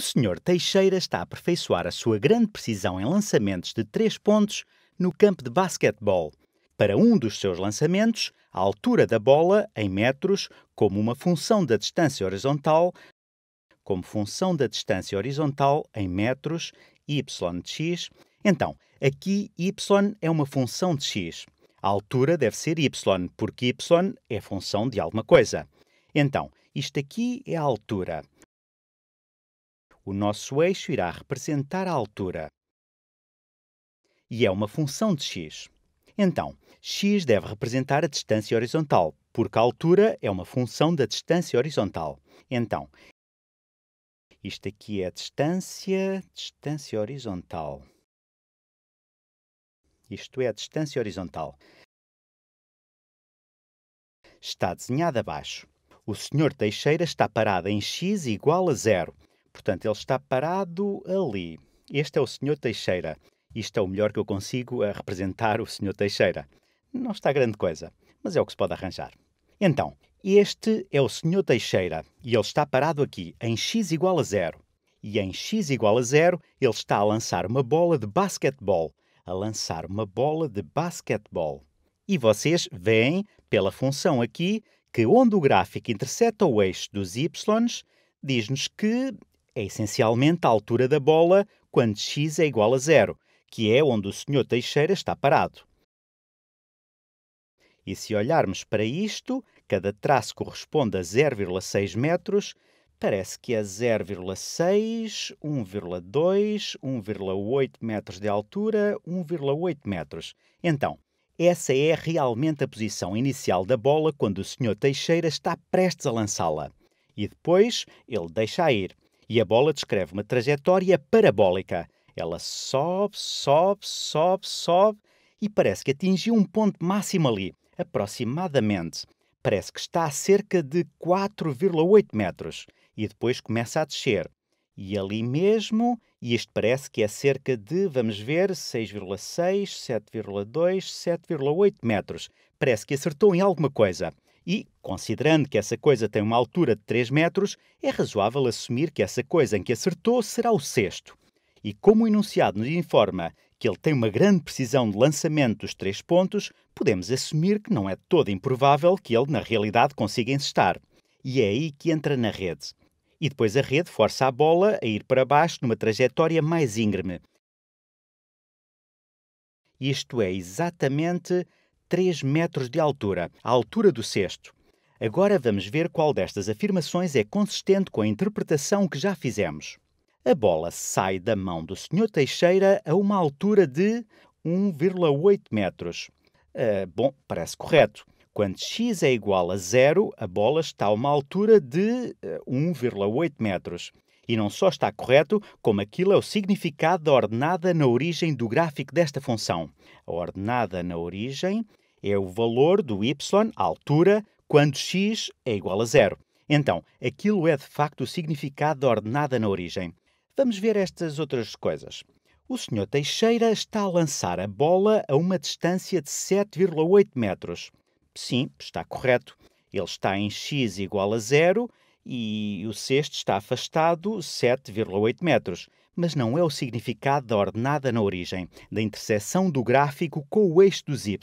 o Sr. Teixeira está a aperfeiçoar a sua grande precisão em lançamentos de três pontos no campo de basquetebol. Para um dos seus lançamentos, a altura da bola, em metros, como uma função da distância horizontal, como função da distância horizontal em metros, y de x. Então, aqui y é uma função de x. A altura deve ser y, porque y é função de alguma coisa. Então, isto aqui é a altura. O nosso eixo irá representar a altura. E é uma função de x. Então, x deve representar a distância horizontal, porque a altura é uma função da distância horizontal. Então, isto aqui é a distância, distância horizontal. Isto é a distância horizontal. Está desenhada abaixo. O senhor Teixeira está parado em x igual a zero. Portanto, ele está parado ali. Este é o Sr. Teixeira. Isto é o melhor que eu consigo a representar o Sr. Teixeira. Não está grande coisa, mas é o que se pode arranjar. Então, este é o Sr. Teixeira e ele está parado aqui em x igual a zero. E em x igual a zero, ele está a lançar uma bola de basquetebol. A lançar uma bola de basquetebol. E vocês veem, pela função aqui, que onde o gráfico intercepta o eixo dos y, diz-nos que é essencialmente a altura da bola quando x é igual a zero, que é onde o Sr. Teixeira está parado. E se olharmos para isto, cada traço corresponde a 0,6 metros, parece que é 0,6, 1,2, 1,8 metros de altura, 1,8 metros. Então, essa é realmente a posição inicial da bola quando o Sr. Teixeira está prestes a lançá-la. E depois ele deixa a ir e a bola descreve uma trajetória parabólica. Ela sobe, sobe, sobe, sobe e parece que atingiu um ponto máximo ali, aproximadamente. Parece que está a cerca de 4,8 metros e depois começa a descer. E ali mesmo, e isto parece que é cerca de, vamos ver, 6,6, 7,2, 7,8 metros. Parece que acertou em alguma coisa. E, considerando que essa coisa tem uma altura de 3 metros, é razoável assumir que essa coisa em que acertou será o sexto. E como o enunciado nos informa que ele tem uma grande precisão de lançamento dos três pontos, podemos assumir que não é todo improvável que ele, na realidade, consiga encestar. E é aí que entra na rede. E depois a rede força a bola a ir para baixo numa trajetória mais íngreme. Isto é exatamente 3 metros de altura, a altura do cesto. Agora vamos ver qual destas afirmações é consistente com a interpretação que já fizemos. A bola sai da mão do Sr. Teixeira a uma altura de 1,8 metros. Uh, bom, parece correto. Quando x é igual a zero, a bola está a uma altura de 1,8 ah, metros. E não só está correto, como aquilo é o significado da ordenada na origem do gráfico desta função. A ordenada na origem é o valor do y, a altura, quando x é igual a zero. Então, aquilo é de facto o significado da ordenada na origem. Vamos ver estas outras coisas. O senhor Teixeira está a lançar a bola a uma distância de 7,8 metros. Sim, está correto. Ele está em x igual a zero e o cesto está afastado 7,8 metros. Mas não é o significado da ordenada na origem, da interseção do gráfico com o eixo dos y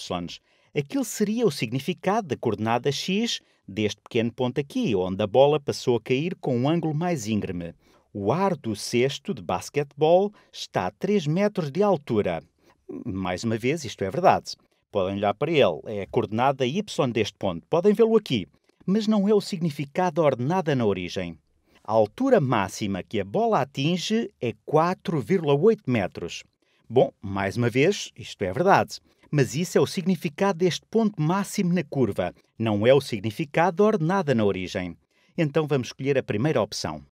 aquele seria o significado da coordenada x deste pequeno ponto aqui, onde a bola passou a cair com um ângulo mais íngreme. O ar do cesto de basquetebol está a 3 metros de altura. Mais uma vez, isto é verdade. Podem olhar para ele, é a coordenada y deste ponto, podem vê-lo aqui, mas não é o significado ordenada na origem. A altura máxima que a bola atinge é 4,8 metros. Bom, mais uma vez, isto é verdade. Mas isso é o significado deste ponto máximo na curva, não é o significado ordenado na origem. Então vamos escolher a primeira opção.